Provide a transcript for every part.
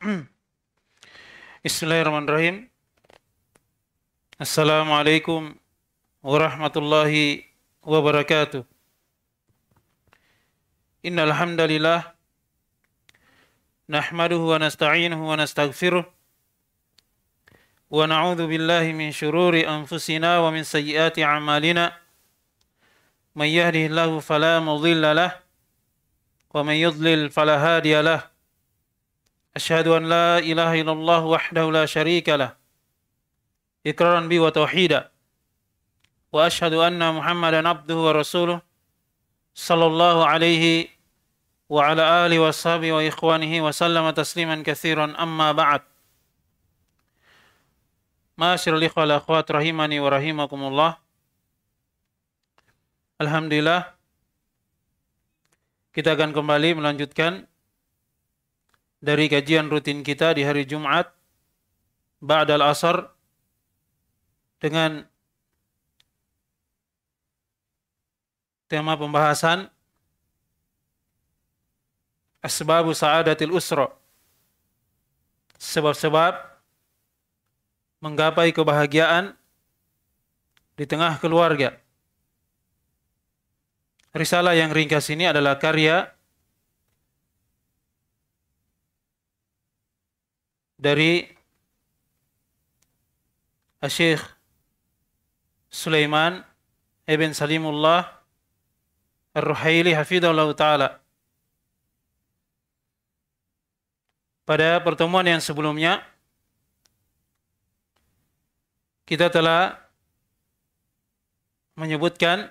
Hmm. Bismillahirrahmanirrahim. Assalamualaikum warahmatullahi wabarakatuh. Innal hamdalillah nahmaduhu wa nasta'inuhu wa nastaghfiruh wa na'udzu billahi min shururi anfusina wa min sayyiati a'malina. Man yahdihillahu fala mudilla lah wa man yudlil fala hadiya lah. أشهد أن لا إله إلا الله وحده لا شريك له إقرارا بي وتوحيدا وأشهد أن محمدا عبده ورسوله صلى الله عليه وعلى آله وصحبه وإخوانه وسلم تسليما كثيرا أما بعد معاشر الإخوة والأخوات رحمني ورحمكم الله Alhamdulillah kita akan kembali melanjutkan dari kajian rutin kita di hari Jumat ba'dal asar dengan tema pembahasan asbabu sa'adatil usra sebab-sebab menggapai kebahagiaan di tengah keluarga. Risalah yang ringkas ini adalah karya dari Syekh Sulaiman Ibn Salimullah Ar-Ruhaili Hafidhullah Ta'ala. Pada pertemuan yang sebelumnya, kita telah menyebutkan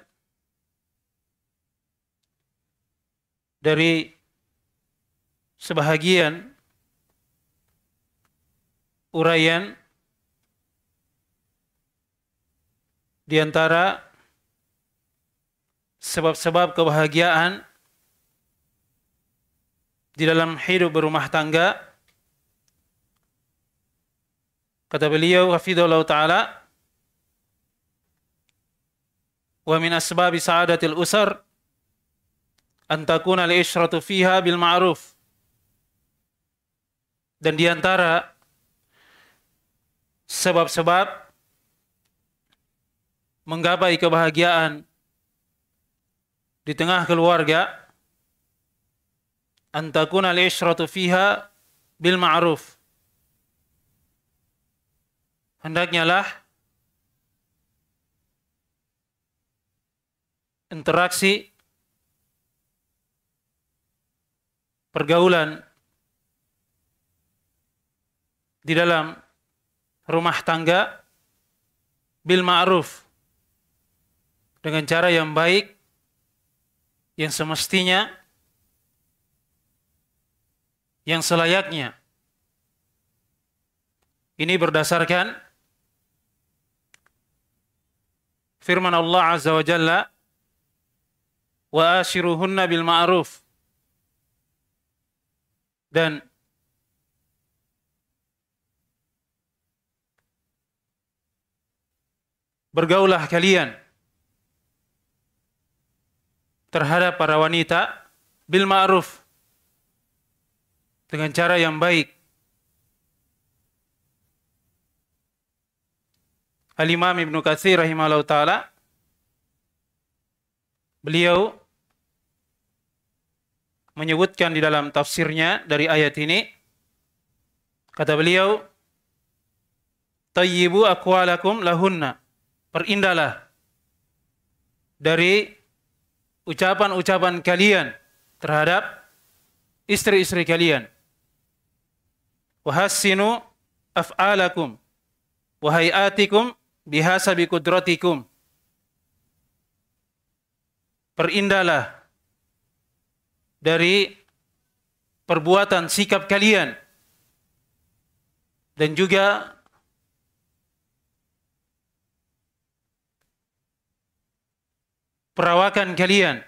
dari sebahagian uraian di antara sebab-sebab kebahagiaan di dalam hidup berumah tangga. Kata beliau hafizallahu taala, "Wa min asbabi sa'adatil usar an takuna al-ishratu fiha bil ma'ruf." Dan di antara sebab-sebab menggapai kebahagiaan di tengah keluarga antakuna al-ishratu fiha bil ma'ruf hendaknya lah interaksi pergaulan di dalam rumah tangga bil ma'ruf dengan cara yang baik yang semestinya yang selayaknya ini berdasarkan firman Allah azza wa jalla wa ashiruhunna bil ma'ruf dan bergaulah kalian terhadap para wanita bil ma'ruf dengan cara yang baik. Al-Imam Ibn Katsir rahimahullah ta'ala beliau menyebutkan di dalam tafsirnya dari ayat ini kata beliau tayyibu aqwalakum lahunna perindahlah dari ucapan-ucapan kalian terhadap istri-istri kalian. Wahassinu af'alakum wahaiatikum, hayatikum Perindahlah dari perbuatan sikap kalian dan juga perawakan kalian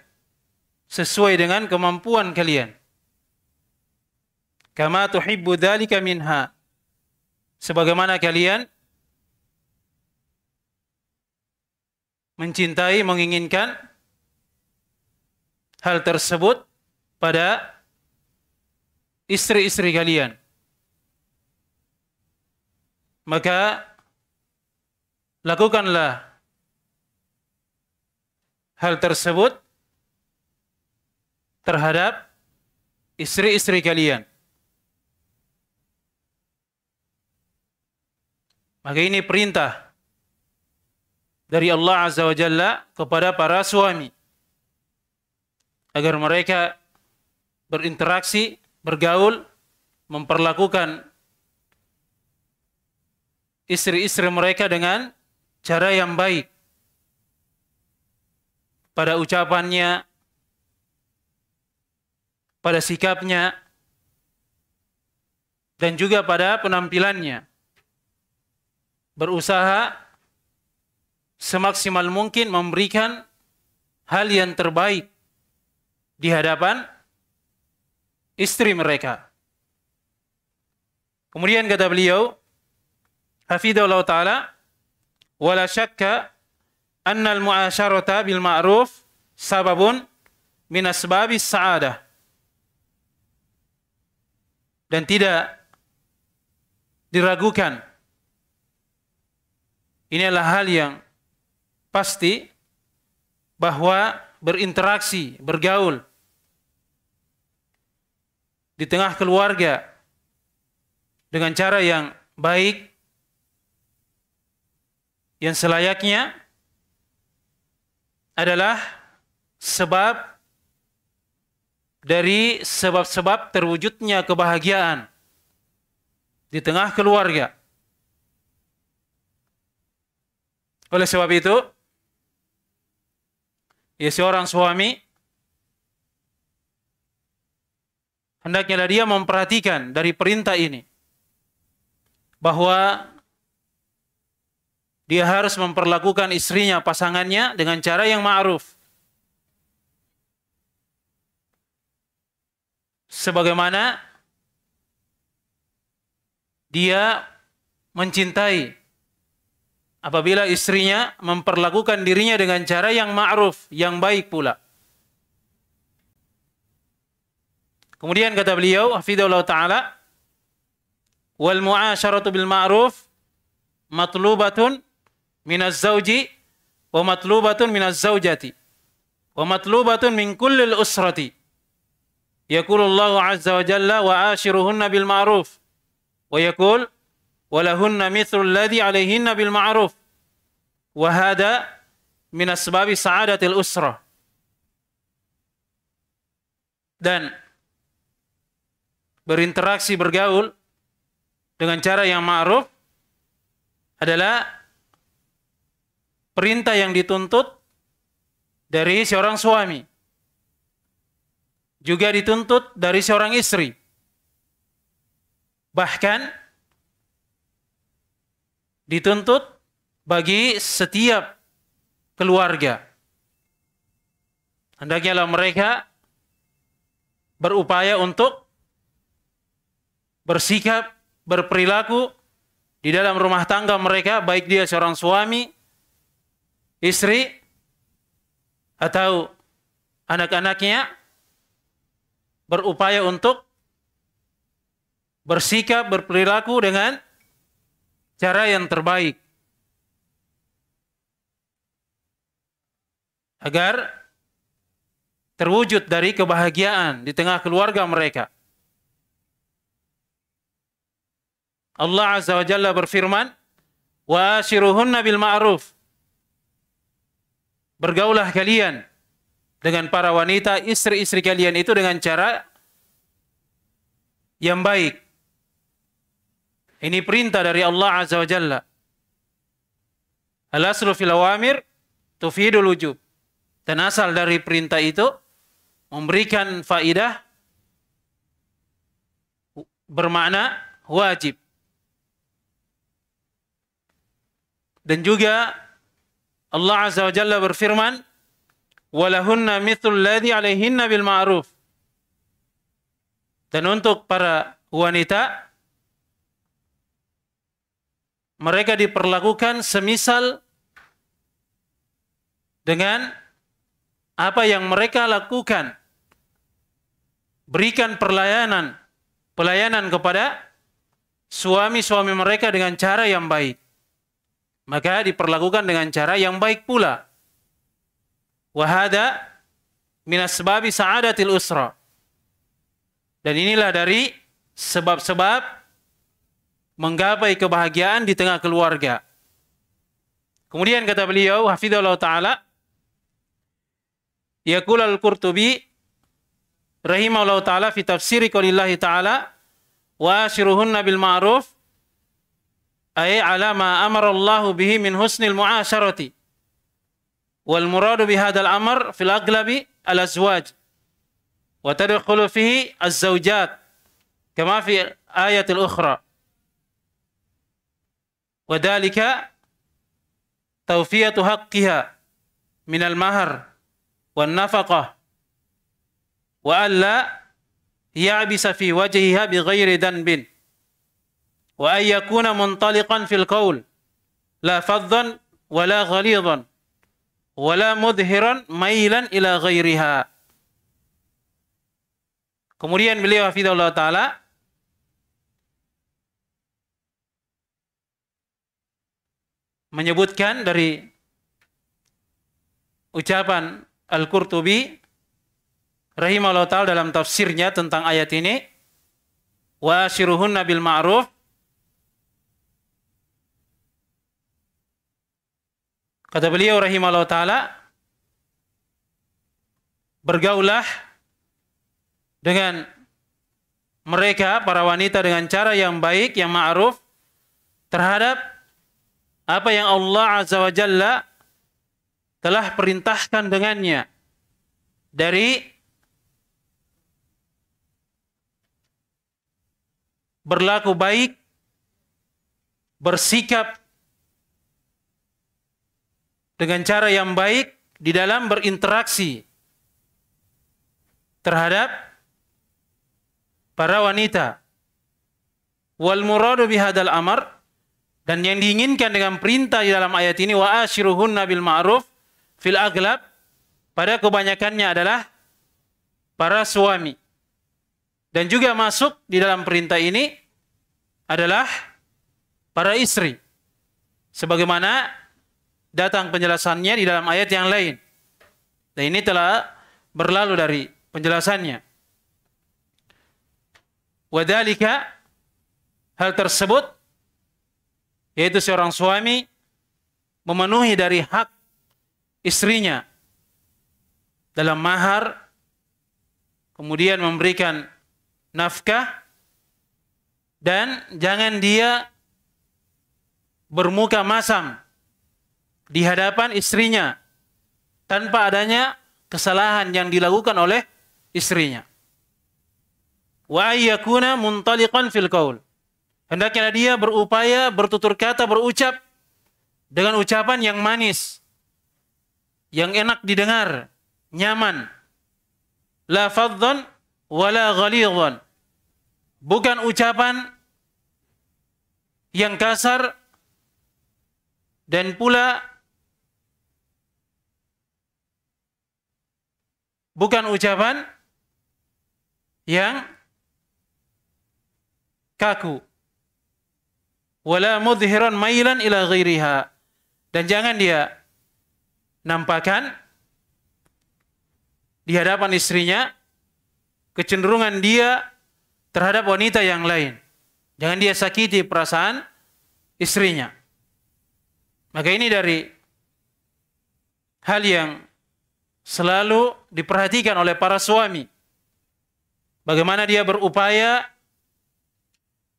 sesuai dengan kemampuan kalian. Kama tuhibbu dhalika minha. Sebagaimana kalian mencintai, menginginkan hal tersebut pada istri-istri kalian. Maka lakukanlah hal tersebut terhadap istri-istri kalian. Maka ini perintah dari Allah Azza wa Jalla kepada para suami agar mereka berinteraksi, bergaul, memperlakukan istri-istri mereka dengan cara yang baik pada ucapannya, pada sikapnya, dan juga pada penampilannya. Berusaha semaksimal mungkin memberikan hal yang terbaik di hadapan istri mereka. Kemudian kata beliau, Hafidhullah Ta'ala, wala syakka annal mu'asyarata bil ma'ruf sababun min asbabis sa'adah. Dan tidak diragukan. Ini adalah hal yang pasti bahwa berinteraksi, bergaul di tengah keluarga dengan cara yang baik yang selayaknya adalah sebab dari sebab-sebab terwujudnya kebahagiaan di tengah keluarga. Oleh sebab itu, ya seorang suami hendaknya dia memperhatikan dari perintah ini bahwa dia harus memperlakukan istrinya, pasangannya dengan cara yang ma'ruf. Sebagaimana dia mencintai apabila istrinya memperlakukan dirinya dengan cara yang ma'ruf, yang baik pula. Kemudian kata beliau, hafidhullah ta'ala, wal mu'asyaratu bil ma'ruf matlubatun minaz zauji wa matlubatun minaz zaujati wa matlubatun min kullil usrati. Yaqulu Allah azza wa jalla wa ashiruhunna bil ma'ruf. Wa yaqul wa lahunna mithlu alladhi alaihinna bil ma'ruf. Wa hada min asbabi sa'adatil usrah. Dan berinteraksi bergaul dengan cara yang ma'ruf adalah perintah yang dituntut dari seorang suami. Juga dituntut dari seorang istri. Bahkan dituntut bagi setiap keluarga. Hendaknya mereka berupaya untuk bersikap, berperilaku di dalam rumah tangga mereka, baik dia seorang suami istri atau anak-anaknya berupaya untuk bersikap, berperilaku dengan cara yang terbaik. Agar terwujud dari kebahagiaan di tengah keluarga mereka. Allah Azza wa Jalla berfirman, "Wa ashiruhunna bil ma'ruf." Bergaulah kalian dengan para wanita, istri-istri kalian itu dengan cara yang baik. Ini perintah dari Allah Azza wa Jalla. Al-aslu fil awamir tufidul wujub. Dan asal dari perintah itu memberikan faidah bermakna wajib. Dan juga Allah Azza wa Jalla berfirman, "Walahunna مِثُ ladzi عَلَيْهِنَّ bil Dan untuk para wanita mereka diperlakukan semisal dengan apa yang mereka lakukan. Berikan perlayanan, pelayanan kepada suami-suami mereka dengan cara yang baik maka diperlakukan dengan cara yang baik pula. Wahada minasbabi sa'adatil usra. Dan inilah dari sebab-sebab menggapai kebahagiaan di tengah keluarga. Kemudian kata beliau, Hafidhullah Ta'ala, Yaqul al-Qurtubi, Rahimahullah Ta'ala, fi tafsiri Ta'ala, wa asyiruhunna bil ma'ruf, أي على ما أمر الله به من حسن المعاشرة والمراد بهذا الأمر في الأغلب الأزواج وتدخل فيه الزوجات كما في آية الأخرى وذلك توفية حقها من المهر والنفقة وألا يعبس في وجهها بغير ذنب wa ayyakuna muntaliqan fil qaul la faddan wa la ghalidhan wa la mudhiran mailan ila ghairiha. Kemudian beliau hafizahullah taala menyebutkan dari ucapan Al-Qurtubi rahimahullah taala dalam tafsirnya tentang ayat ini wa syiruhun nabil ma'ruf Kata beliau rahimahullah ta'ala, bergaulah dengan mereka, para wanita dengan cara yang baik, yang ma'ruf, terhadap apa yang Allah Azza wa Jalla telah perintahkan dengannya dari berlaku baik, bersikap dengan cara yang baik di dalam berinteraksi terhadap para wanita. Wal muradu bihadal amar dan yang diinginkan dengan perintah di dalam ayat ini wa ashiruhunna bil ma'ruf fil aglab pada kebanyakannya adalah para suami. Dan juga masuk di dalam perintah ini adalah para istri. Sebagaimana datang penjelasannya di dalam ayat yang lain. Dan ini telah berlalu dari penjelasannya. Wadalika hal tersebut yaitu seorang suami memenuhi dari hak istrinya dalam mahar kemudian memberikan nafkah dan jangan dia bermuka masam di hadapan istrinya tanpa adanya kesalahan yang dilakukan oleh istrinya. Wa ayyakuna muntaliqan fil qaul. Hendaknya dia berupaya bertutur kata berucap dengan ucapan yang manis, yang enak didengar, nyaman. La faddan wala ghalidhan. Bukan ucapan yang kasar dan pula bukan ucapan yang kaku. Wala mailan ila ghairiha. Dan jangan dia nampakkan di hadapan istrinya kecenderungan dia terhadap wanita yang lain. Jangan dia sakiti perasaan istrinya. Maka ini dari hal yang selalu diperhatikan oleh para suami. Bagaimana dia berupaya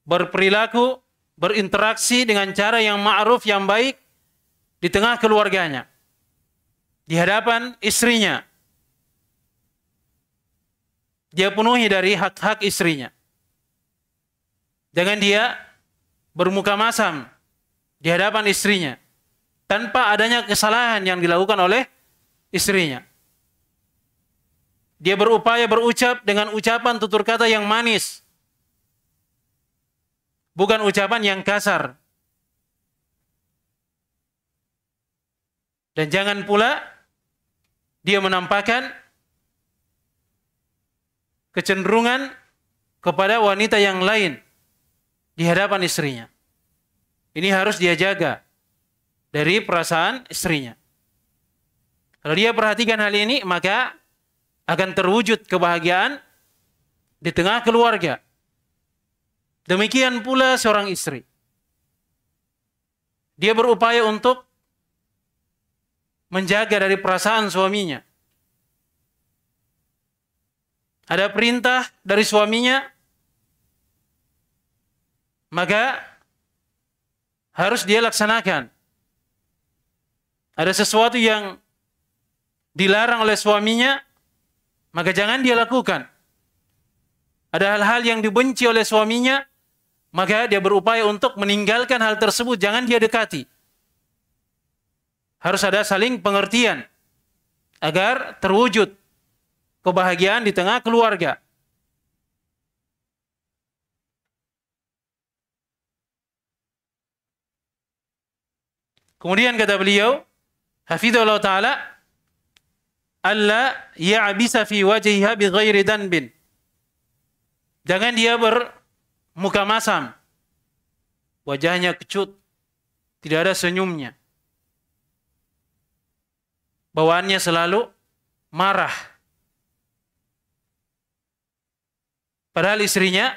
berperilaku, berinteraksi dengan cara yang ma'ruf, yang baik di tengah keluarganya. Di hadapan istrinya. Dia penuhi dari hak-hak istrinya. Jangan dia bermuka masam di hadapan istrinya tanpa adanya kesalahan yang dilakukan oleh istrinya. Dia berupaya berucap dengan ucapan tutur kata yang manis. Bukan ucapan yang kasar. Dan jangan pula dia menampakkan kecenderungan kepada wanita yang lain di hadapan istrinya. Ini harus dia jaga dari perasaan istrinya. Kalau dia perhatikan hal ini, maka akan terwujud kebahagiaan di tengah keluarga. Demikian pula seorang istri. Dia berupaya untuk menjaga dari perasaan suaminya. Ada perintah dari suaminya, maka harus dia laksanakan. Ada sesuatu yang dilarang oleh suaminya, maka jangan dia lakukan. Ada hal-hal yang dibenci oleh suaminya, maka dia berupaya untuk meninggalkan hal tersebut, jangan dia dekati. Harus ada saling pengertian agar terwujud kebahagiaan di tengah keluarga. Kemudian kata beliau, Hafidhullah Ta'ala, alla ya'bisa fi wajhiha bi ghairi danbin. Jangan dia bermuka masam. Wajahnya kecut. Tidak ada senyumnya. Bawaannya selalu marah. Padahal istrinya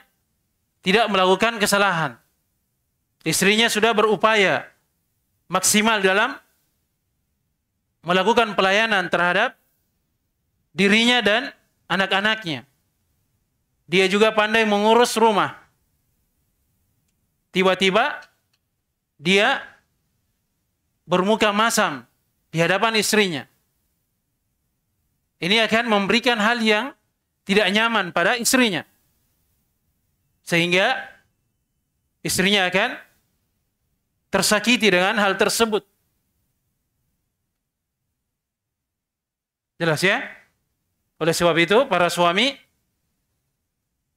tidak melakukan kesalahan. Istrinya sudah berupaya maksimal dalam melakukan pelayanan terhadap dirinya dan anak-anaknya. Dia juga pandai mengurus rumah. Tiba-tiba dia bermuka masam di hadapan istrinya. Ini akan memberikan hal yang tidak nyaman pada istrinya. Sehingga istrinya akan tersakiti dengan hal tersebut. Jelas ya? Oleh sebab itu, para suami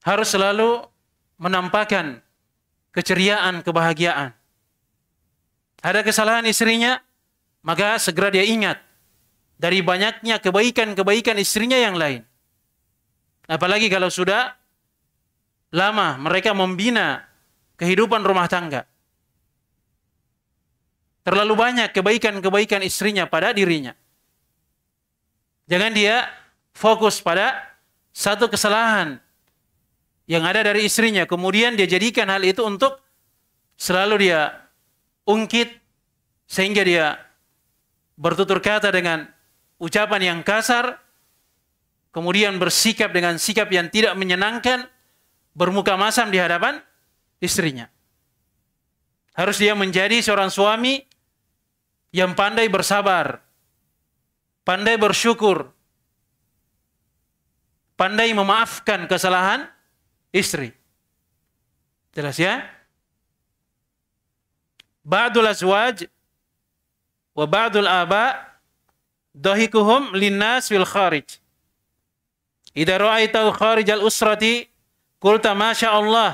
harus selalu menampakkan keceriaan, kebahagiaan. Ada kesalahan istrinya, maka segera dia ingat dari banyaknya kebaikan-kebaikan istrinya yang lain. Apalagi kalau sudah lama mereka membina kehidupan rumah tangga. Terlalu banyak kebaikan-kebaikan istrinya pada dirinya. Jangan dia fokus pada satu kesalahan yang ada dari istrinya. Kemudian dia jadikan hal itu untuk selalu dia ungkit sehingga dia bertutur kata dengan ucapan yang kasar, kemudian bersikap dengan sikap yang tidak menyenangkan, bermuka masam di hadapan istrinya. Harus dia menjadi seorang suami yang pandai bersabar, pandai bersyukur, pandai memaafkan kesalahan istri. Jelas ya? Ba'dul azwaj wa ba'dul aba dahikuhum linnas fil kharij. Idza ra'aitahu kharij al usrati qulta ma syaa Allah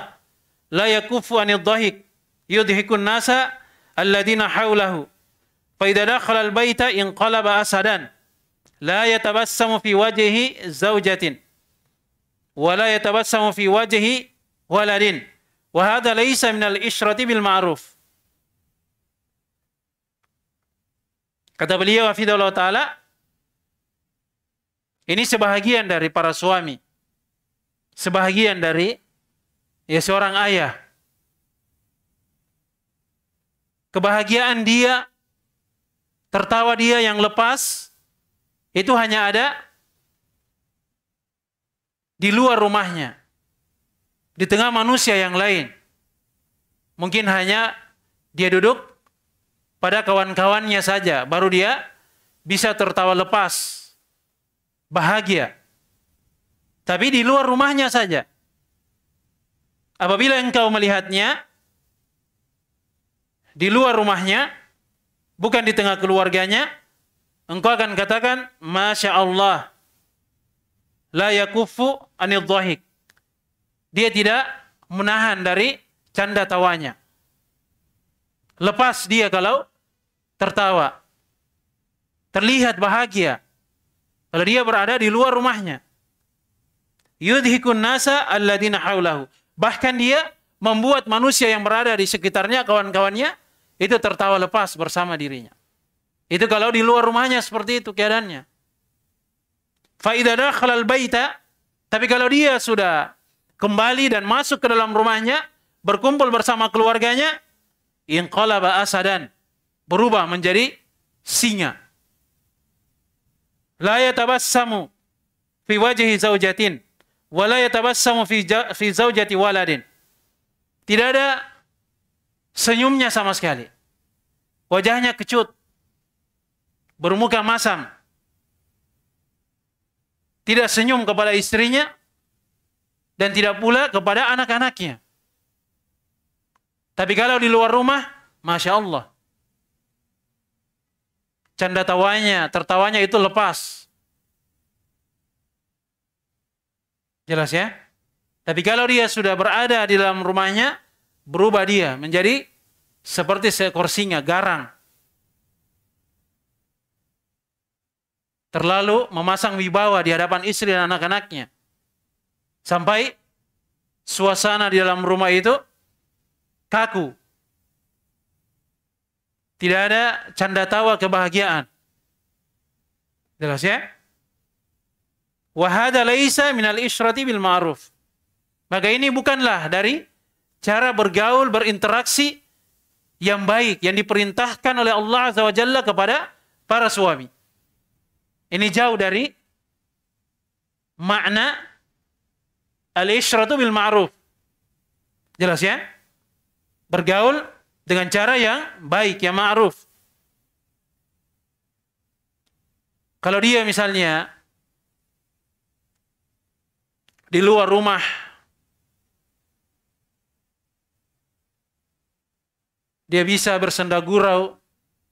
la yakufu anil dahik yudhikun nasa alladziina haulahu. Fa idza dakhala al baita inqalaba asadan la yatabassamu fi wajhi zaujatin wala yatabassamu fi wajhi waladin wa hadha laysa min al-ishrati bil ma'ruf Kata beliau hafizallahu taala ini sebahagian dari para suami. Sebahagian dari ya seorang ayah. Kebahagiaan dia tertawa dia yang lepas itu hanya ada di luar rumahnya, di tengah manusia yang lain. Mungkin hanya dia duduk pada kawan-kawannya saja, baru dia bisa tertawa lepas, bahagia. Tapi di luar rumahnya saja. Apabila engkau melihatnya di luar rumahnya, bukan di tengah keluarganya, engkau akan katakan, Masya Allah, la yakufu anil dhahik. Dia tidak menahan dari canda tawanya. Lepas dia kalau tertawa. Terlihat bahagia. Kalau dia berada di luar rumahnya. Yudhikun nasa alladina haulahu. Bahkan dia membuat manusia yang berada di sekitarnya, kawan-kawannya, itu tertawa lepas bersama dirinya. Itu kalau di luar rumahnya seperti itu keadaannya. Faidadah khalal baita tapi kalau dia sudah kembali dan masuk ke dalam rumahnya, berkumpul bersama keluarganya, inqalaba asadan, berubah menjadi singa. La yatabassamu fi wajhi zaujatin wa la yatabassamu fi fi zaujati waladin. Tidak ada senyumnya sama sekali. Wajahnya kecut. Bermuka masam tidak senyum kepada istrinya dan tidak pula kepada anak-anaknya. Tapi kalau di luar rumah, masya Allah, canda tawanya, tertawanya itu lepas. Jelas ya? Tapi kalau dia sudah berada di dalam rumahnya, berubah dia menjadi seperti seekor singa garang. terlalu memasang wibawa di hadapan istri dan anak-anaknya. Sampai suasana di dalam rumah itu kaku. Tidak ada canda tawa kebahagiaan. Jelas ya? Wahada laisa minal isyrati bil ma'ruf. Maka ini bukanlah dari cara bergaul, berinteraksi yang baik, yang diperintahkan oleh Allah Azza wa kepada para suami. Ini jauh dari makna al-isyratu bil ma'ruf. Jelas ya? Bergaul dengan cara yang baik, yang ma'ruf. Kalau dia misalnya di luar rumah dia bisa bersenda gurau,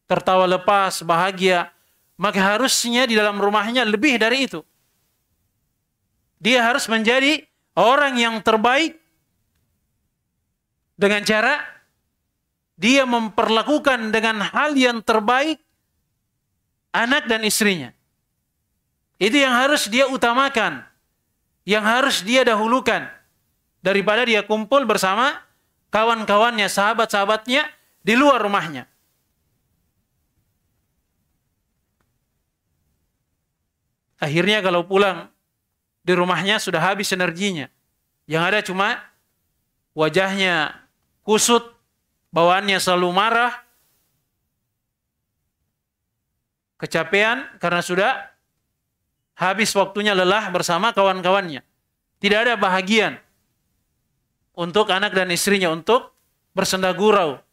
tertawa lepas, bahagia maka harusnya di dalam rumahnya lebih dari itu. Dia harus menjadi orang yang terbaik dengan cara dia memperlakukan dengan hal yang terbaik anak dan istrinya. Itu yang harus dia utamakan, yang harus dia dahulukan daripada dia kumpul bersama kawan-kawannya, sahabat-sahabatnya di luar rumahnya. Akhirnya kalau pulang di rumahnya sudah habis energinya. Yang ada cuma wajahnya kusut, bawaannya selalu marah, kecapean karena sudah habis waktunya lelah bersama kawan-kawannya. Tidak ada bahagian untuk anak dan istrinya untuk bersenda gurau,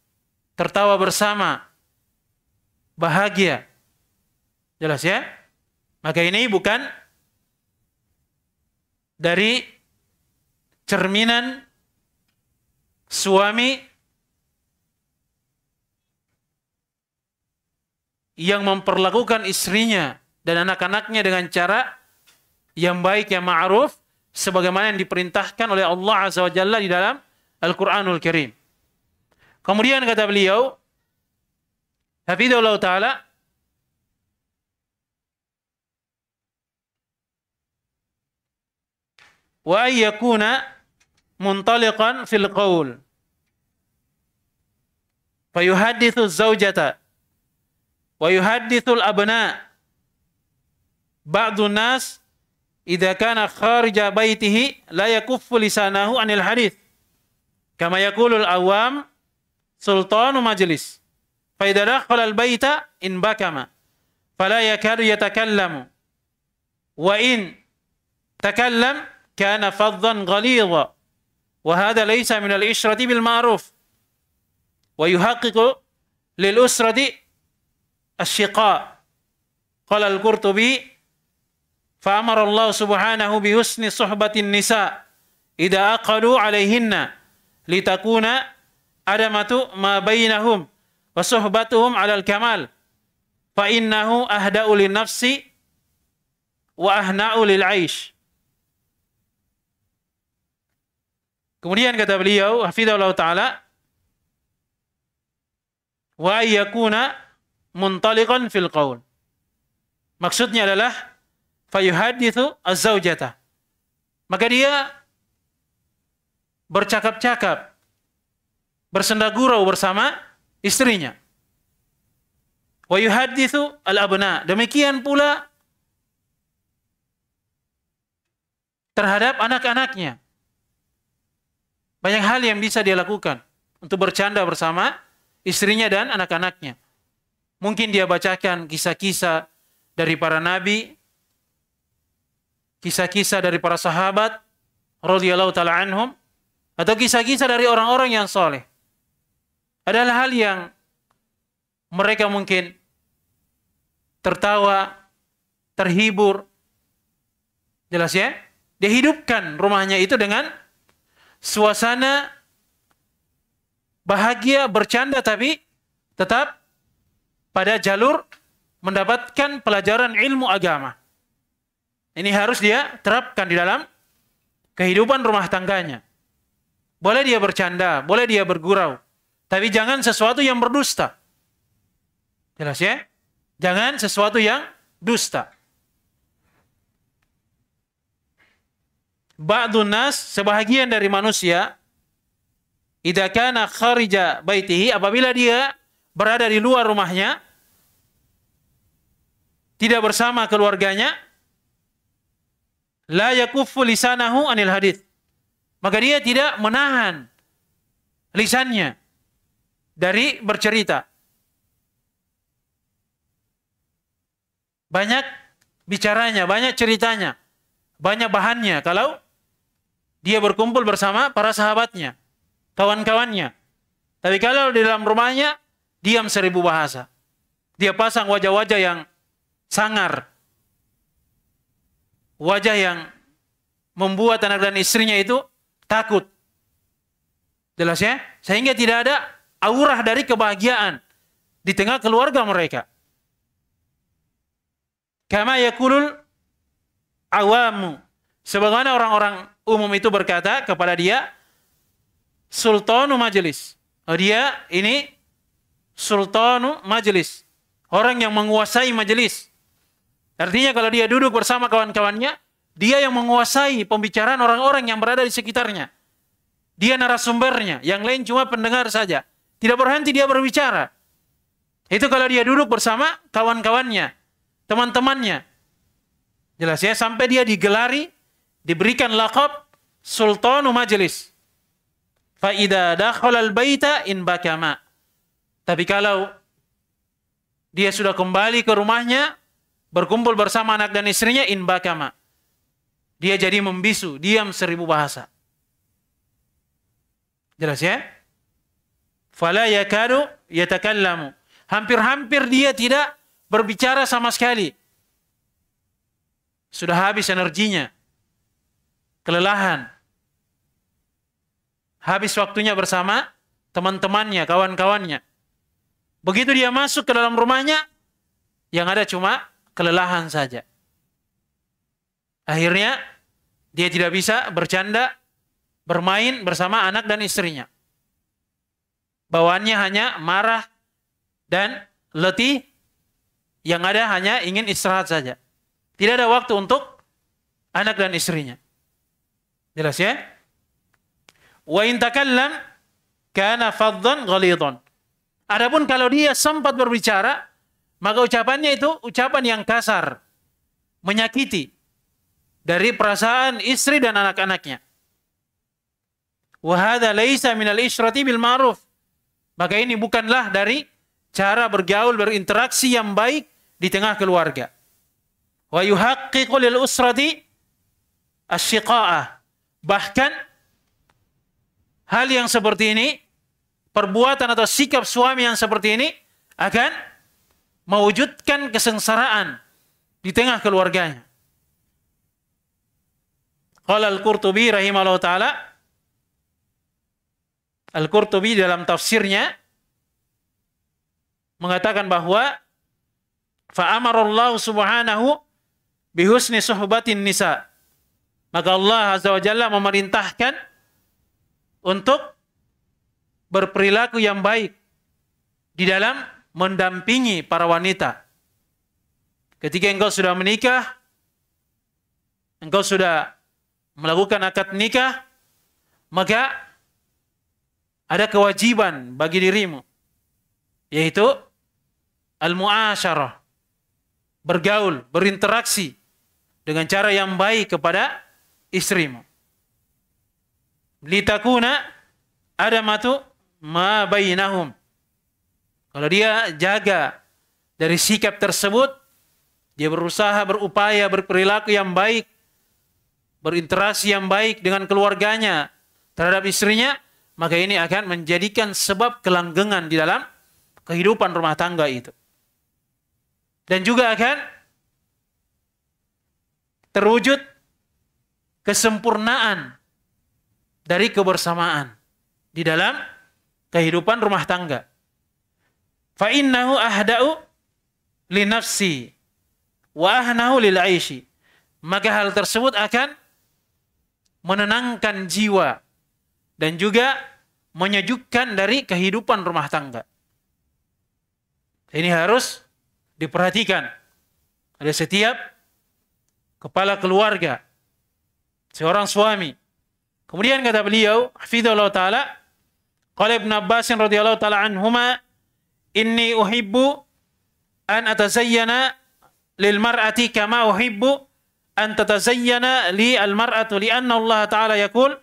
tertawa bersama, bahagia. Jelas ya? Maka ini bukan dari cerminan suami yang memperlakukan istrinya dan anak-anaknya dengan cara yang baik, yang ma'ruf, sebagaimana yang diperintahkan oleh Allah Azza wa Jalla di dalam Al-Quranul Karim. Kemudian kata beliau, Hafidhullah Ta'ala, وأن يكون منطلقا في القول فيحدث الزوجة ويحدث الأبناء بعض الناس إذا كان خارج بيته لا يكف لسانه عن الحديث كما يقول الأوام سلطان مجلس فإذا دخل البيت إن بكم فلا يكاد يتكلم وإن تكلم كان فظا غليظا وهذا ليس من الإشرة بالمعروف ويحقق للأسرة الشقاء قال القرطبي فأمر الله سبحانه بحسن صحبة النساء إذا أقلوا عليهن لتكون أدمة ما بينهم وصحبتهم على الكمال فإنه أهدأ للنفس وأهنأ للعيش Kemudian kata beliau, hafizahullah taala, wa yakuna muntaliqan fil qaul. Maksudnya adalah fayuhadithu az-zawjata. Maka dia bercakap-cakap, bersendagurau bersama istrinya. Wa yuhadithu al-abna. Demikian pula terhadap anak-anaknya. Banyak hal yang bisa dia lakukan untuk bercanda bersama istrinya dan anak-anaknya. Mungkin dia bacakan kisah-kisah dari para nabi, kisah-kisah dari para sahabat radhiyallahu taala anhum atau kisah-kisah dari orang-orang yang soleh. Adalah hal yang mereka mungkin tertawa, terhibur. Jelas ya? dihidupkan rumahnya itu dengan suasana bahagia bercanda tapi tetap pada jalur mendapatkan pelajaran ilmu agama. Ini harus dia terapkan di dalam kehidupan rumah tangganya. Boleh dia bercanda, boleh dia bergurau, tapi jangan sesuatu yang berdusta. Jelas ya? Jangan sesuatu yang dusta. ba'dunas sebahagian dari manusia idza kana kharija baitihi apabila dia berada di luar rumahnya tidak bersama keluarganya la yakuffu lisanahu anil hadith maka dia tidak menahan lisannya dari bercerita banyak bicaranya, banyak ceritanya, banyak bahannya kalau dia berkumpul bersama para sahabatnya, kawan-kawannya. Tapi kalau di dalam rumahnya, diam seribu bahasa. Dia pasang wajah-wajah yang sangar. Wajah yang membuat anak dan istrinya itu takut. Jelas ya? Sehingga tidak ada aurah dari kebahagiaan di tengah keluarga mereka. Kama yakulul awamu. Sebagaimana orang-orang umum itu berkata kepada dia sultanu majelis. Oh, dia ini sultanu majelis. Orang yang menguasai majelis. Artinya kalau dia duduk bersama kawan-kawannya, dia yang menguasai pembicaraan orang-orang yang berada di sekitarnya. Dia narasumbernya, yang lain cuma pendengar saja. Tidak berhenti dia berbicara. Itu kalau dia duduk bersama kawan-kawannya, teman-temannya. Jelas ya, sampai dia digelari diberikan lakab Sultanu Majlis. Fa'idha dakhalal baita in bakama. Tapi kalau dia sudah kembali ke rumahnya, berkumpul bersama anak dan istrinya in bakama. Dia jadi membisu, diam seribu bahasa. Jelas ya? Fala yakadu yatakallamu. Hampir-hampir dia tidak berbicara sama sekali. Sudah habis energinya kelelahan. Habis waktunya bersama teman-temannya, kawan-kawannya. Begitu dia masuk ke dalam rumahnya, yang ada cuma kelelahan saja. Akhirnya dia tidak bisa bercanda, bermain bersama anak dan istrinya. Bawaannya hanya marah dan letih, yang ada hanya ingin istirahat saja. Tidak ada waktu untuk anak dan istrinya. Jelas ya? Wa in takallam kana faddan ghalidhan. Adapun kalau dia sempat berbicara, maka ucapannya itu ucapan yang kasar, menyakiti dari perasaan istri dan anak-anaknya. Wa hadza laisa minal isyrati bil ma'ruf. Maka ini bukanlah dari cara bergaul berinteraksi yang baik di tengah keluarga. Wa yuhaqqiqu lil usrati asyqa'ah. Bahkan hal yang seperti ini, perbuatan atau sikap suami yang seperti ini akan mewujudkan kesengsaraan di tengah keluarganya. Qala Al-Qurtubi rahimahullah taala Al-Qurtubi dalam tafsirnya mengatakan bahwa fa amarallahu subhanahu bihusni suhbatin nisa maka Allah Azza wa Jalla memerintahkan untuk berperilaku yang baik di dalam mendampingi para wanita. Ketika engkau sudah menikah, engkau sudah melakukan akad nikah, maka ada kewajiban bagi dirimu yaitu al-muasyarah bergaul, berinteraksi dengan cara yang baik kepada istrimu. Litakuna matu ma Nahum. Kalau dia jaga dari sikap tersebut, dia berusaha, berupaya, berperilaku yang baik, berinteraksi yang baik dengan keluarganya terhadap istrinya, maka ini akan menjadikan sebab kelanggengan di dalam kehidupan rumah tangga itu. Dan juga akan terwujud kesempurnaan dari kebersamaan di dalam kehidupan rumah tangga. Fa innahu ahda'u li nafsi wa ahnahu lil aishi. Maka hal tersebut akan menenangkan jiwa dan juga menyejukkan dari kehidupan rumah tangga. Ini harus diperhatikan oleh setiap kepala keluarga seorang suami. Kemudian kata beliau, hafizallahu taala, qala Ibn Abbas radhiyallahu taala anhuma, "Inni uhibbu an atazayyana lil mar'ati kama uhibbu an tatazayyana li al mar'atu li anna Allah taala yakul,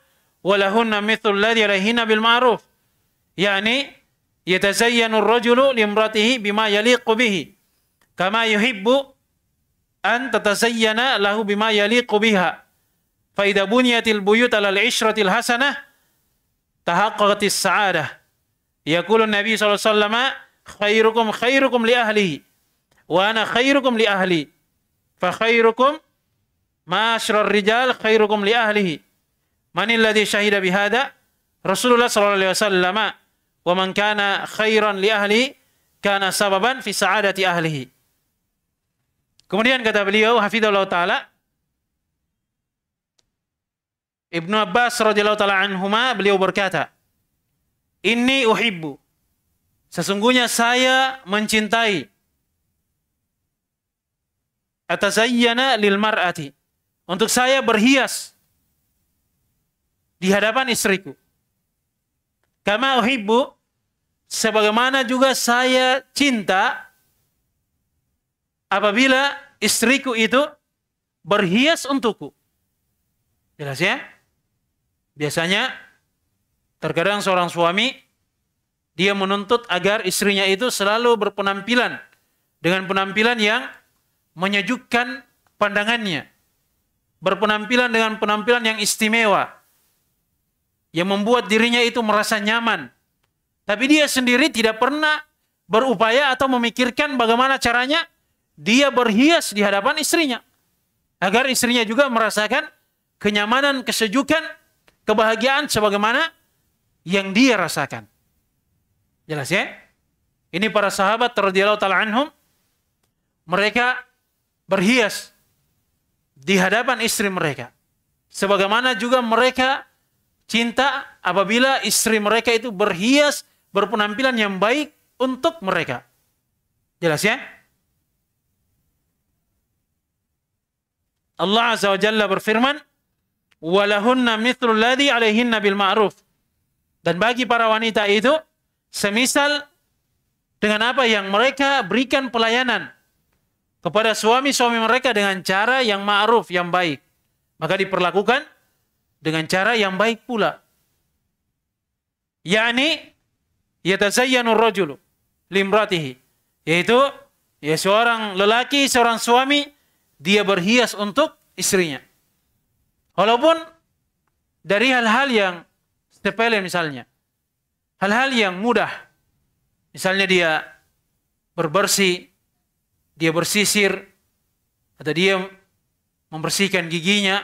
Walahunna mithul ladhi alladhi bil ma'ruf." Yani yatazayyanu ar-rajulu li imratihi bima yaliqu bihi kama yuhibbu an tatazayyana lahu bima yaliqu biha. Fa idza bunyatil buyut 'alal ishratil hasanah tahaqqaqatis sa'adah. Yaqulu Nabi sallallahu alaihi wasallam khairukum khairukum li ahlihi wa khairukum li ahli. Fa khairukum rijal khairukum li ahlihi. Man alladhi syahida bihada? Rasulullah sallallahu alaihi wasallam. Wa kana khairan li ahlihi kana sababan fi Kemudian kata beliau hafizallahu taala Ibnu Abbas radhiyallahu taala anhuma beliau berkata, "Inni uhibbu." Sesungguhnya saya mencintai atazayyana lil mar'ati. Untuk saya berhias di hadapan istriku. Kama uhibbu sebagaimana juga saya cinta apabila istriku itu berhias untukku. Jelas ya? Biasanya terkadang seorang suami dia menuntut agar istrinya itu selalu berpenampilan dengan penampilan yang menyejukkan pandangannya. Berpenampilan dengan penampilan yang istimewa. Yang membuat dirinya itu merasa nyaman. Tapi dia sendiri tidak pernah berupaya atau memikirkan bagaimana caranya dia berhias di hadapan istrinya. Agar istrinya juga merasakan kenyamanan, kesejukan kebahagiaan sebagaimana yang dia rasakan. Jelas ya? Ini para sahabat radhiyallahu taala anhum mereka berhias di hadapan istri mereka. Sebagaimana juga mereka cinta apabila istri mereka itu berhias berpenampilan yang baik untuk mereka. Jelas ya? Allah Azza wa Jalla berfirman, walahunna mithlu alladhi alaihinna bil ma'ruf. Dan bagi para wanita itu semisal dengan apa yang mereka berikan pelayanan kepada suami-suami mereka dengan cara yang ma'ruf, yang baik. Maka diperlakukan dengan cara yang baik pula. Yani yatazayyanu rajulu limratihi. Yaitu ya seorang lelaki, seorang suami dia berhias untuk istrinya. Walaupun dari hal-hal yang sepele misalnya. Hal-hal yang mudah. Misalnya dia berbersih, dia bersisir, atau dia membersihkan giginya,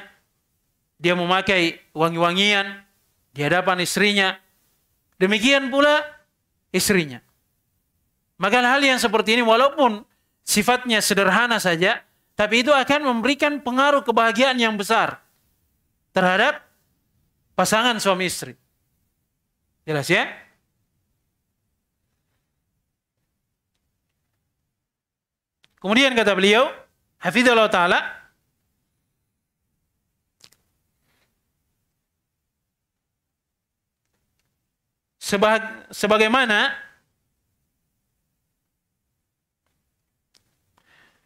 dia memakai wangi-wangian di hadapan istrinya. Demikian pula istrinya. Maka hal yang seperti ini walaupun sifatnya sederhana saja, tapi itu akan memberikan pengaruh kebahagiaan yang besar terhadap pasangan suami istri. Jelas ya? Kemudian kata beliau, Hafizullah Ta'ala, sebagaimana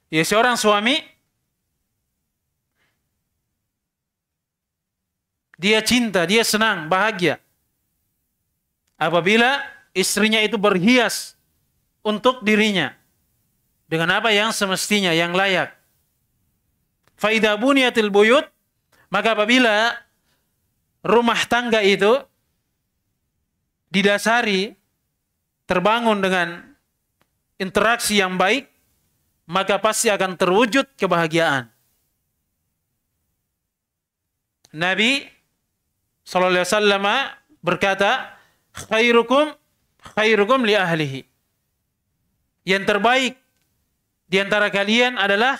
ya seorang suami Dia cinta, dia senang, bahagia. Apabila istrinya itu berhias untuk dirinya dengan apa yang semestinya, yang layak. Faidah buniyatil buyut, maka apabila rumah tangga itu didasari terbangun dengan interaksi yang baik, maka pasti akan terwujud kebahagiaan. Nabi sallallahu alaihi wasallam berkata, "Khairukum khairukum li ahlihi." Yang terbaik di antara kalian adalah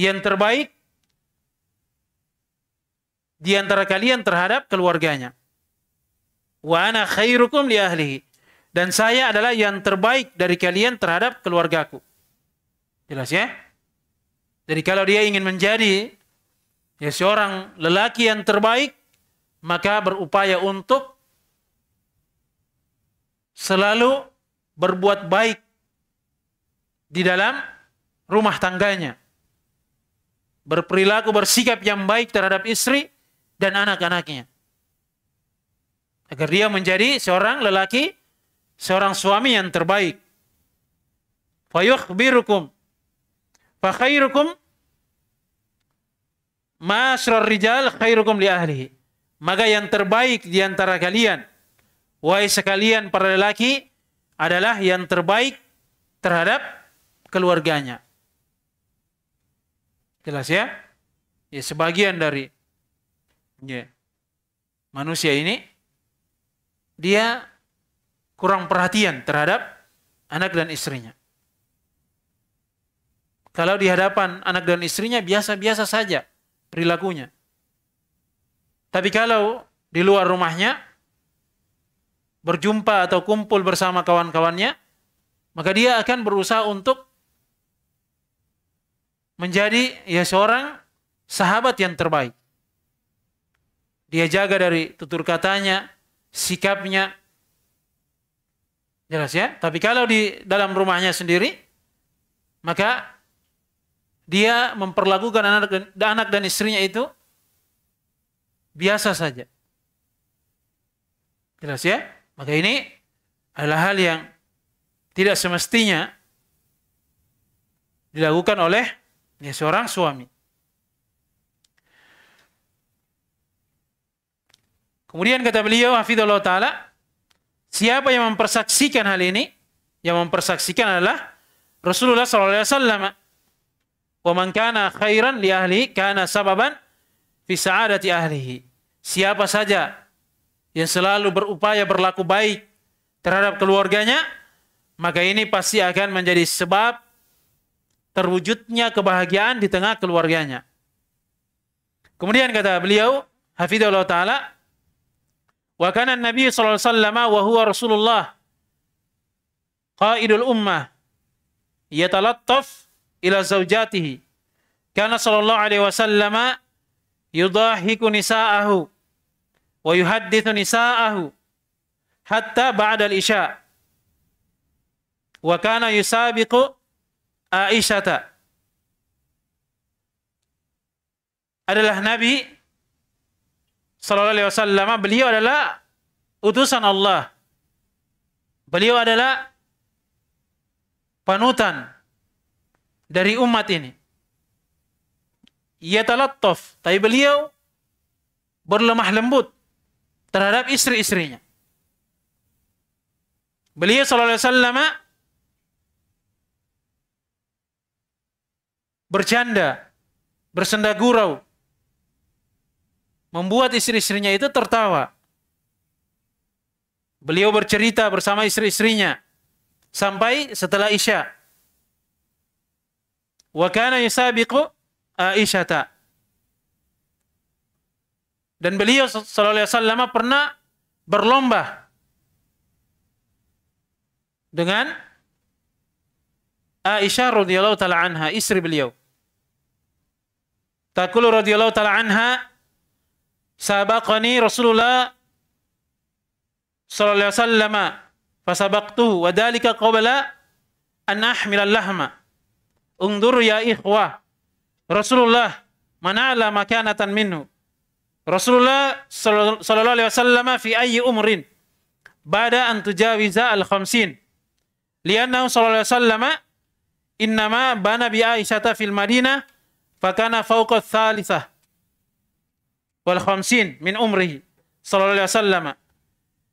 yang terbaik di antara kalian terhadap keluarganya. Wa ana khairukum li ahlihi. Dan saya adalah yang terbaik dari kalian terhadap keluargaku. Jelas ya? Jadi kalau dia ingin menjadi ya seorang lelaki yang terbaik maka berupaya untuk selalu berbuat baik di dalam rumah tangganya. Berperilaku bersikap yang baik terhadap istri dan anak-anaknya. Agar dia menjadi seorang lelaki, seorang suami yang terbaik. Fayukhbirukum. Fakhairukum Ma'asrar rijal khairukum li ahli. Maka yang terbaik di antara kalian, wahai sekalian para lelaki, adalah yang terbaik terhadap keluarganya. Jelas ya? Ya, sebagian dari ya, manusia ini, dia kurang perhatian terhadap anak dan istrinya. Kalau di hadapan anak dan istrinya biasa-biasa saja, perilakunya. Tapi kalau di luar rumahnya berjumpa atau kumpul bersama kawan-kawannya, maka dia akan berusaha untuk menjadi ya seorang sahabat yang terbaik. Dia jaga dari tutur katanya, sikapnya. Jelas ya? Tapi kalau di dalam rumahnya sendiri, maka dia memperlakukan anak dan, anak dan istrinya itu biasa saja. Jelas ya? Maka ini adalah hal yang tidak semestinya dilakukan oleh ya, seorang suami. Kemudian kata beliau, Hafidullah Ta'ala, siapa yang mempersaksikan hal ini? Yang mempersaksikan adalah Rasulullah SAW. Wa man kana khairan li ahli kana sababan fi sa'adati ahlihi. Siapa saja yang selalu berupaya berlaku baik terhadap keluarganya, maka ini pasti akan menjadi sebab terwujudnya kebahagiaan di tengah keluarganya. Kemudian kata beliau, hafidhullah taala, wa kana Nabi sallallahu alaihi wasallam wa huwa Rasulullah qaidul ummah yatalattaf ila zaujatihi. Karena sallallahu alaihi wasallam yudahiku nisa'ahu wa yuhaddithu nisa'ahu hatta ba'da al-isya. Wa kana yusabiqu Aisyata. Adalah Nabi sallallahu alaihi wasallam beliau adalah utusan Allah. Beliau adalah panutan dari umat ini. Ia talattaf, tapi beliau berlemah lembut terhadap istri-istrinya. Beliau sallallahu alaihi wasallam bercanda, bersenda gurau, membuat istri-istrinya itu tertawa. Beliau bercerita bersama istri-istrinya sampai setelah Isya. Wa kana yusabiqu uh, Aisyata. Dan beliau sallallahu alaihi wasallam pernah berlomba dengan Aisyah radhiyallahu taala anha, istri beliau. Takulu radhiyallahu taala anha sabaqani Rasulullah sallallahu alaihi wasallam fasabaqtuhu wa dhalika qabla an ahmila lahma. Ungdur ya ikhwah. Rasulullah manala makanatan minhu. Rasulullah sallallahu alaihi wasallam fi ayyi umrin bada an tujawiza al khamsin. Lianna sallallahu alaihi wasallam innama bana bi Aisyah fil Madinah fakana fawqa thalithah wal khamsin min umrihi sallallahu alaihi wasallam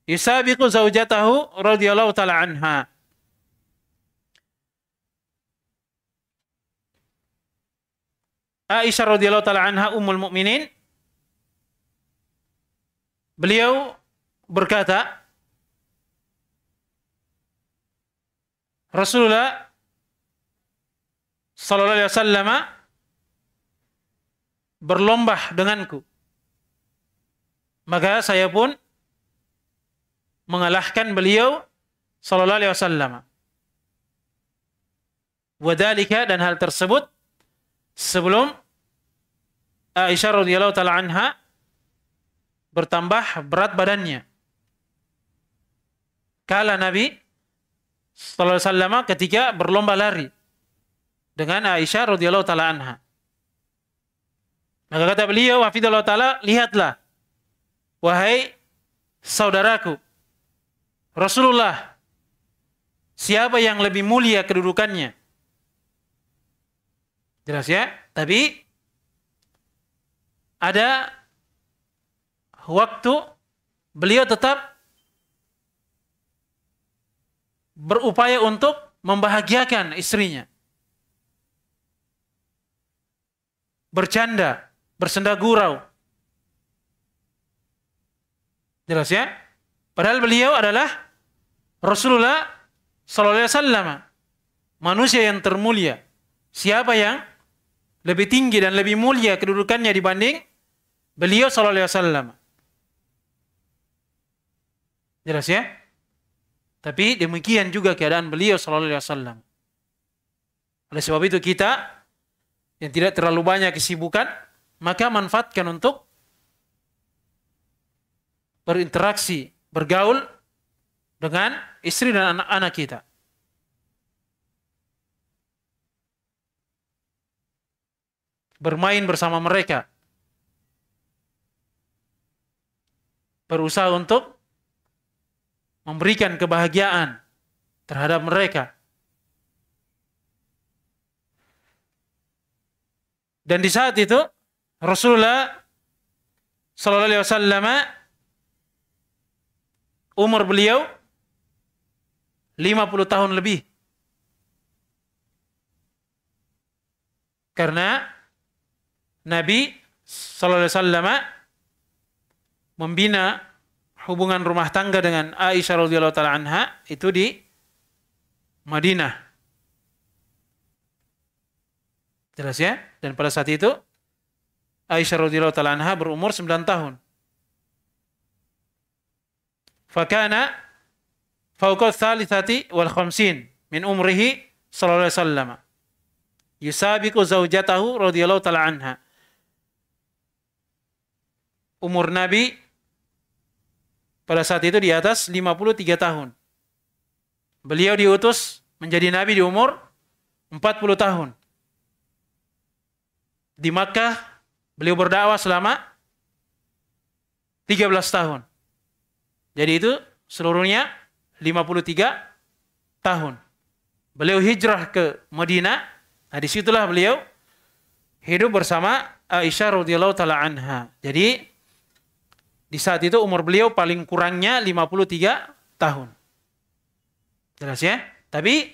yusabiqu zaujatahu radhiyallahu ta'ala anha Aisyah radhiyallahu taala anha ummul mukminin beliau berkata Rasulullah sallallahu alaihi wasallam berlomba denganku maka saya pun mengalahkan beliau sallallahu alaihi wasallam wadalika dan hal tersebut sebelum Aisyah radhiyallahu taala anha bertambah berat badannya. Kala Nabi sallallahu alaihi wasallam ketika berlomba lari dengan Aisyah radhiyallahu taala anha. Maka kata beliau, "Hafidallahu taala, lihatlah wahai saudaraku Rasulullah siapa yang lebih mulia kedudukannya?" Jelas ya? Tapi ada waktu beliau tetap berupaya untuk membahagiakan istrinya. Bercanda, bersenda gurau. Jelas ya? Padahal beliau adalah Rasulullah sallallahu alaihi wasallam, manusia yang termulia. Siapa yang lebih tinggi dan lebih mulia kedudukannya dibanding beliau sallallahu alaihi wasallam. Jelas ya? Tapi demikian juga keadaan beliau sallallahu alaihi wasallam. Oleh sebab itu kita yang tidak terlalu banyak kesibukan, maka manfaatkan untuk berinteraksi, bergaul dengan istri dan anak-anak kita. Bermain bersama mereka. berusaha untuk memberikan kebahagiaan terhadap mereka. Dan di saat itu Rasulullah Shallallahu Alaihi Wasallam umur beliau 50 tahun lebih. Karena Nabi Shallallahu Alaihi Wasallam membina hubungan rumah tangga dengan Aisyah radhiyallahu taala anha itu di Madinah. Jelas ya? Dan pada saat itu Aisyah radhiyallahu taala anha berumur 9 tahun. Fakana fauqa thalithati wal khamsin min umrihi sallallahu alaihi wasallam. Yusabiqu zaujatahu radhiyallahu taala anha. Umur Nabi pada saat itu di atas 53 tahun. Beliau diutus menjadi nabi di umur 40 tahun. Di Makkah beliau berdakwah selama 13 tahun. Jadi itu seluruhnya 53 tahun. Beliau hijrah ke Madinah. Nah, disitulah beliau hidup bersama Aisyah radhiyallahu taala anha. Jadi di saat itu umur beliau paling kurangnya 53 tahun. Jelas ya? Tapi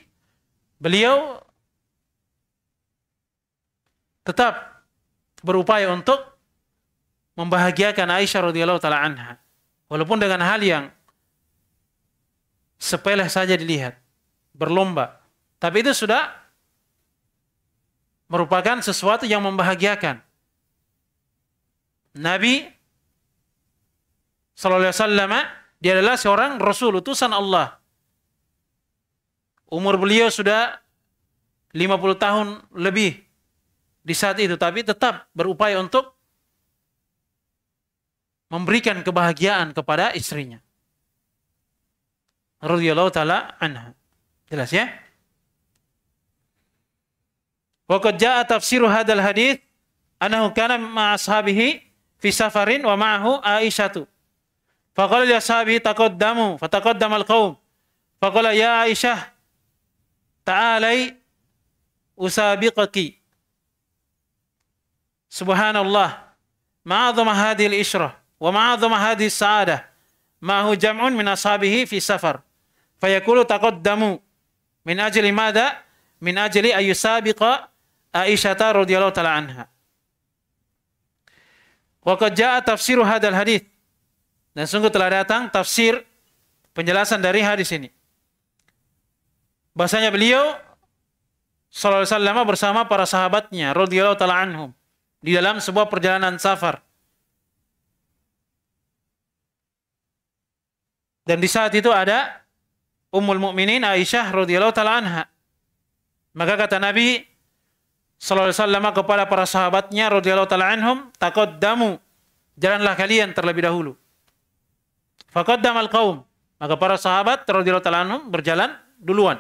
beliau tetap berupaya untuk membahagiakan Aisyah radhiyallahu taala anha. Walaupun dengan hal yang sepele saja dilihat, berlomba. Tapi itu sudah merupakan sesuatu yang membahagiakan. Nabi Sallallahu Alaihi Wasallam dia adalah seorang Rasul utusan Allah. Umur beliau sudah 50 tahun lebih di saat itu, tapi tetap berupaya untuk memberikan kebahagiaan kepada istrinya. Radhiyallahu ta'ala anha. Jelas ya? Wa qad jaa tafsir hadal hadis annahu kana ma'a ashabihi fi safarin wa ma'ahu Aisyatu. Faqala li ashabihi taqaddamu fataqaddama al ya Aisyah ta'alai usabiqaki. Subhanallah. Ma'adhama hadhihi al-ishrah wa ma'adhama hadhihi as-sa'adah. Ma hu jam'un min ashabihi fi safar. Fayaqulu taqaddamu min ajli madha? Min ajli ayusabiqa Aisyah radhiyallahu ta'ala anha. Wa qad jaa tafsiru hadzal hadits dan sungguh telah datang tafsir penjelasan dari hadis ini. Bahasanya beliau sallallahu alaihi wasallam bersama para sahabatnya radhiyallahu taala anhum di dalam sebuah perjalanan safar. Dan di saat itu ada Ummul Mukminin Aisyah radhiyallahu taala anha. Maka kata Nabi sallallahu alaihi wasallam kepada para sahabatnya radhiyallahu taala anhum, "Taqaddamu, jalanlah kalian terlebih dahulu." damal kaum Maka para sahabat radhiyallahu taala berjalan duluan.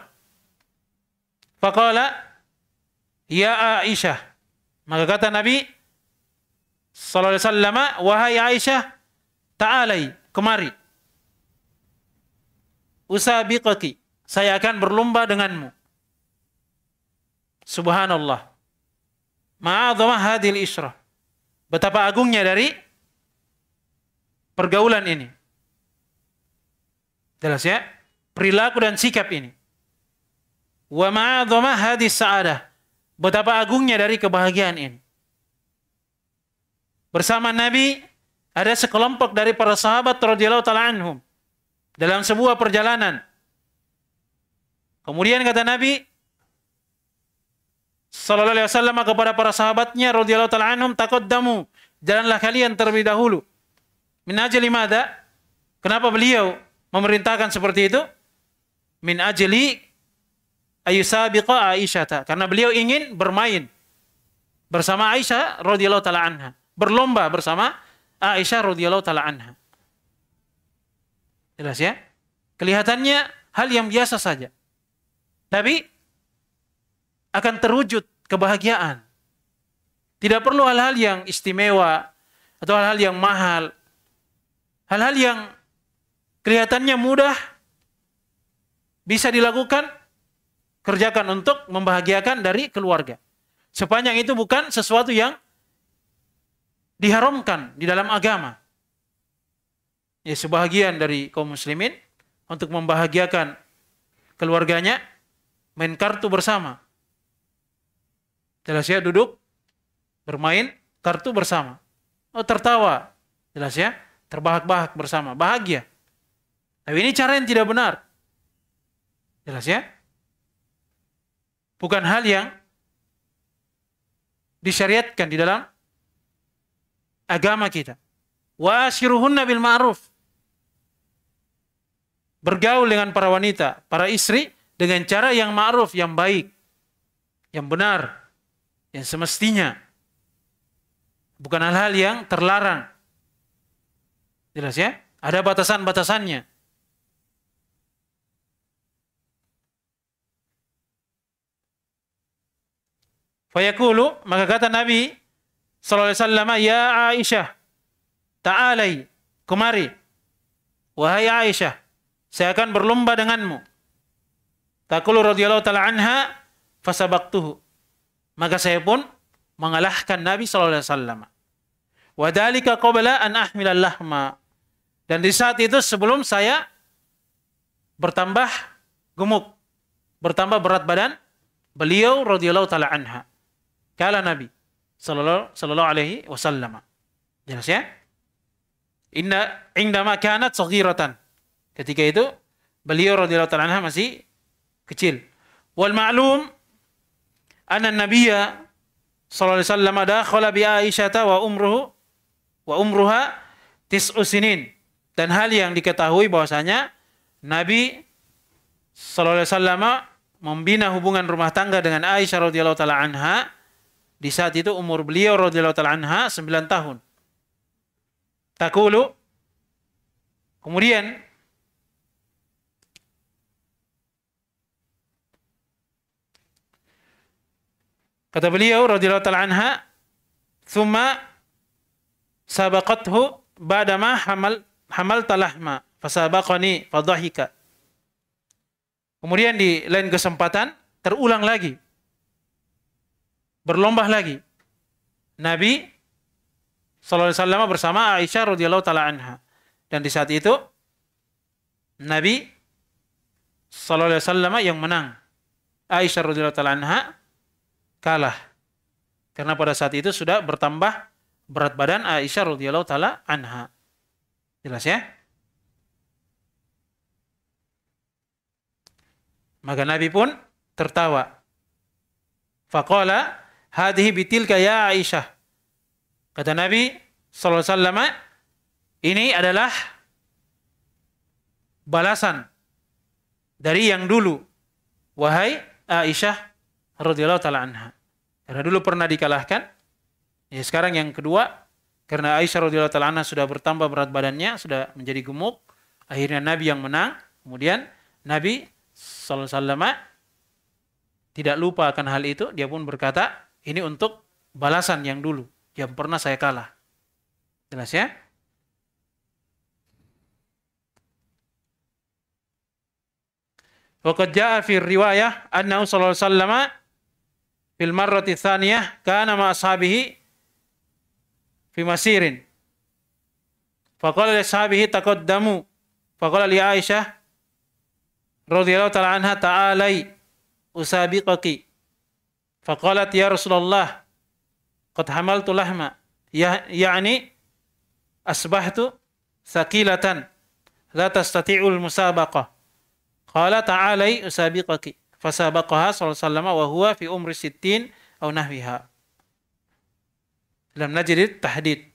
Faqala ya Aisyah. Maka kata Nabi sallallahu alaihi wasallam, "Wahai Aisyah, ta'alai, kemari. Usabiqaki, saya akan berlomba denganmu." Subhanallah. Ma'adzamah hadil isyrah. Betapa agungnya dari pergaulan ini. Jelas ya? Perilaku dan sikap ini. Wa ma'adhamah hadis sa'adah. Betapa agungnya dari kebahagiaan ini. Bersama Nabi ada sekelompok dari para sahabat radhiyallahu taala anhum dalam sebuah perjalanan. Kemudian kata Nabi sallallahu alaihi wasallam kepada para sahabatnya radhiyallahu taala anhum taqaddamu, jalanlah kalian terlebih dahulu. Min ajli Kenapa beliau memerintahkan seperti itu? Min ajli ayusabiqa Aisyah. Karena beliau ingin bermain bersama Aisyah radhiyallahu taala anha, berlomba bersama Aisyah radhiyallahu taala anha. Jelas ya? Kelihatannya hal yang biasa saja. Tapi akan terwujud kebahagiaan. Tidak perlu hal-hal yang istimewa atau hal-hal yang mahal. Hal-hal yang kelihatannya mudah, bisa dilakukan, kerjakan untuk membahagiakan dari keluarga. Sepanjang itu bukan sesuatu yang diharamkan di dalam agama. Ya, sebahagian dari kaum muslimin untuk membahagiakan keluarganya main kartu bersama. Jelas ya duduk bermain kartu bersama. Oh tertawa. Jelas ya terbahak-bahak bersama, bahagia. Tapi nah, ini cara yang tidak benar. Jelas ya? Bukan hal yang disyariatkan di dalam agama kita. Wa bil ma'ruf. Bergaul dengan para wanita, para istri dengan cara yang ma'ruf, yang baik, yang benar, yang semestinya. Bukan hal-hal yang terlarang. Jelas ya? Ada batasan-batasannya. Fayaqulu, maka kata Nabi sallallahu alaihi wasallam, "Ya Aisyah, ta'alai, kemari. Wahai Aisyah, saya akan berlomba denganmu." Taqulu radhiyallahu taala anha, fasabaqtuhu. Maka saya pun mengalahkan Nabi sallallahu alaihi wasallam. Wadalika qabla an ahmilal lahma. Dan di saat itu sebelum saya bertambah gemuk, bertambah berat badan, beliau radhiyallahu taala anha kala Nabi sallallahu alaihi wasallam. Jelas ya? Inna indama kanat saghiratan. Ketika itu beliau radhiyallahu taala anha masih kecil. Wal ma'lum anna nabiyya sallallahu alaihi wasallam dakhala bi Aisyah wa umruhu wa umruha tis'u sinin. Dan hal yang diketahui bahwasanya Nabi sallallahu alaihi wasallam membina hubungan rumah tangga dengan Aisyah radhiyallahu taala anha di saat itu umur beliau radhiyallahu taala anha 9 tahun. Takulu kemudian kata beliau radhiyallahu taala anha thumma sabaqathu badama hamal hamal talahma fasabaqani fadhahika kemudian di lain kesempatan terulang lagi berlomba lagi. Nabi Sallallahu Alaihi Wasallam bersama Aisyah radhiyallahu taala anha. Dan di saat itu Nabi Sallallahu Alaihi Wasallam yang menang. Aisyah radhiyallahu taala anha kalah. Karena pada saat itu sudah bertambah berat badan Aisyah radhiyallahu taala anha. Jelas ya? Maka Nabi pun tertawa. Faqala hadhi bitilka ya Aisyah. Kata Nabi sallallahu alaihi wasallam, ini adalah balasan dari yang dulu. Wahai Aisyah radhiyallahu taala anha. Karena dulu pernah dikalahkan. Ya, sekarang yang kedua karena Aisyah radhiyallahu taala anha sudah bertambah berat badannya, sudah menjadi gemuk, akhirnya Nabi yang menang. Kemudian Nabi sallallahu alaihi wasallam tidak lupa akan hal itu, dia pun berkata, ini untuk balasan yang dulu, yang pernah saya kalah. Jelas ya? Waqad jaa fi riwayah annahu sallallahu alaihi wasallam fil marrati tsaniyah kana ma ashabihi fi masirin. Faqala li ashabihi taqaddamu. Faqala li Aisyah radhiyallahu ta'ala anha ta'alai usabiqaki Faqalat ya Rasulullah qad hamaltu lahma ya yani asbahtu thaqilatan la tastati'ul musabaqah. Qala ta'alai usabiqaki. Fasabaqaha sallallahu alaihi wasallam wa huwa fi umri sittin aw nahwiha. Dalam najid tahdid.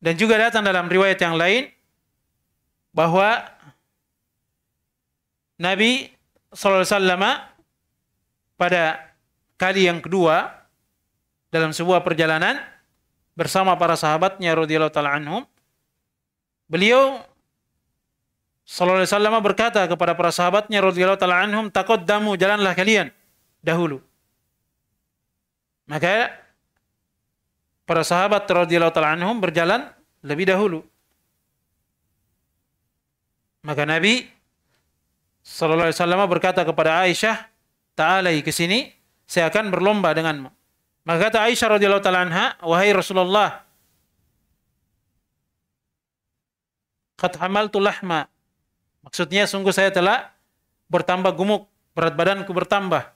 Dan juga datang dalam riwayat yang lain bahwa Nabi SAW pada kali yang kedua dalam sebuah perjalanan bersama para sahabatnya radhiyallahu taala anhum beliau sallallahu alaihi wasallam berkata kepada para sahabatnya radhiyallahu taala anhum taqaddamu jalanlah kalian dahulu maka para sahabat radhiyallahu taala anhum berjalan lebih dahulu maka nabi Sallallahu alaihi wasallam berkata kepada Aisyah, "Ta'alai ke sini, saya akan berlomba denganmu." Maka kata Aisyah radhiyallahu taala anha, "Wahai Rasulullah, qad hamaltu lahma." Maksudnya sungguh saya telah bertambah gemuk, berat badanku bertambah.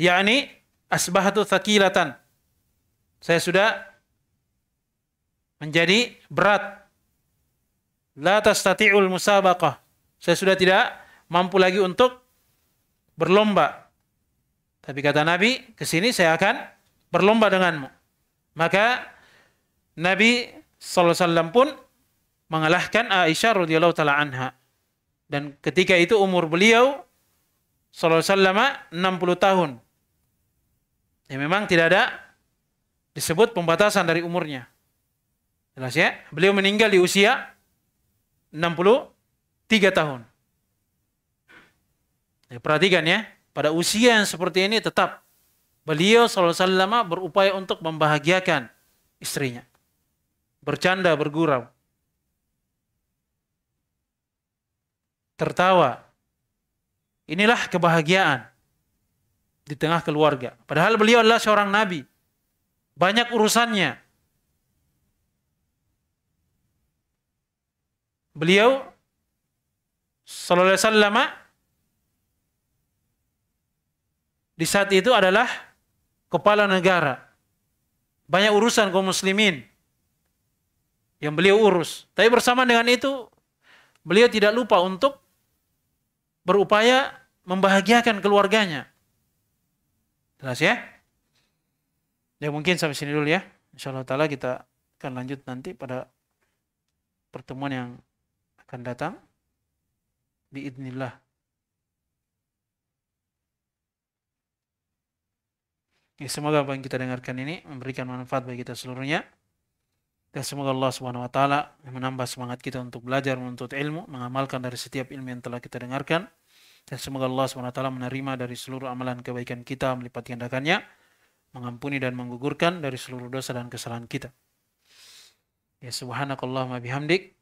Yakni asbahatu thaqilatan. Saya sudah menjadi berat. La tastati'ul musabaqah. Saya sudah tidak mampu lagi untuk berlomba. Tapi kata Nabi, ke sini saya akan berlomba denganmu. Maka Nabi SAW pun mengalahkan Aisyah radhiyallahu taala anha. Dan ketika itu umur beliau sallallahu 60 tahun. Ya memang tidak ada disebut pembatasan dari umurnya. Jelas ya? Beliau meninggal di usia 60 tiga tahun. Ya, perhatikan ya, pada usia yang seperti ini tetap beliau SAW berupaya untuk membahagiakan istrinya. Bercanda, bergurau. Tertawa. Inilah kebahagiaan di tengah keluarga. Padahal beliau adalah seorang nabi. Banyak urusannya. Beliau Sallallahu Alaihi Wasallam di saat itu adalah kepala negara. Banyak urusan kaum muslimin yang beliau urus. Tapi bersama dengan itu, beliau tidak lupa untuk berupaya membahagiakan keluarganya. Jelas ya? Ya mungkin sampai sini dulu ya. Insya Allah ta'ala kita akan lanjut nanti pada pertemuan yang akan datang biidnillah. Ya, semoga apa yang kita dengarkan ini memberikan manfaat bagi kita seluruhnya. Dan semoga Allah Subhanahu wa taala menambah semangat kita untuk belajar menuntut ilmu, mengamalkan dari setiap ilmu yang telah kita dengarkan. Dan semoga Allah Subhanahu wa taala menerima dari seluruh amalan kebaikan kita melipat gandakannya, mengampuni dan menggugurkan dari seluruh dosa dan kesalahan kita. Ya subhanakallahumma bihamdik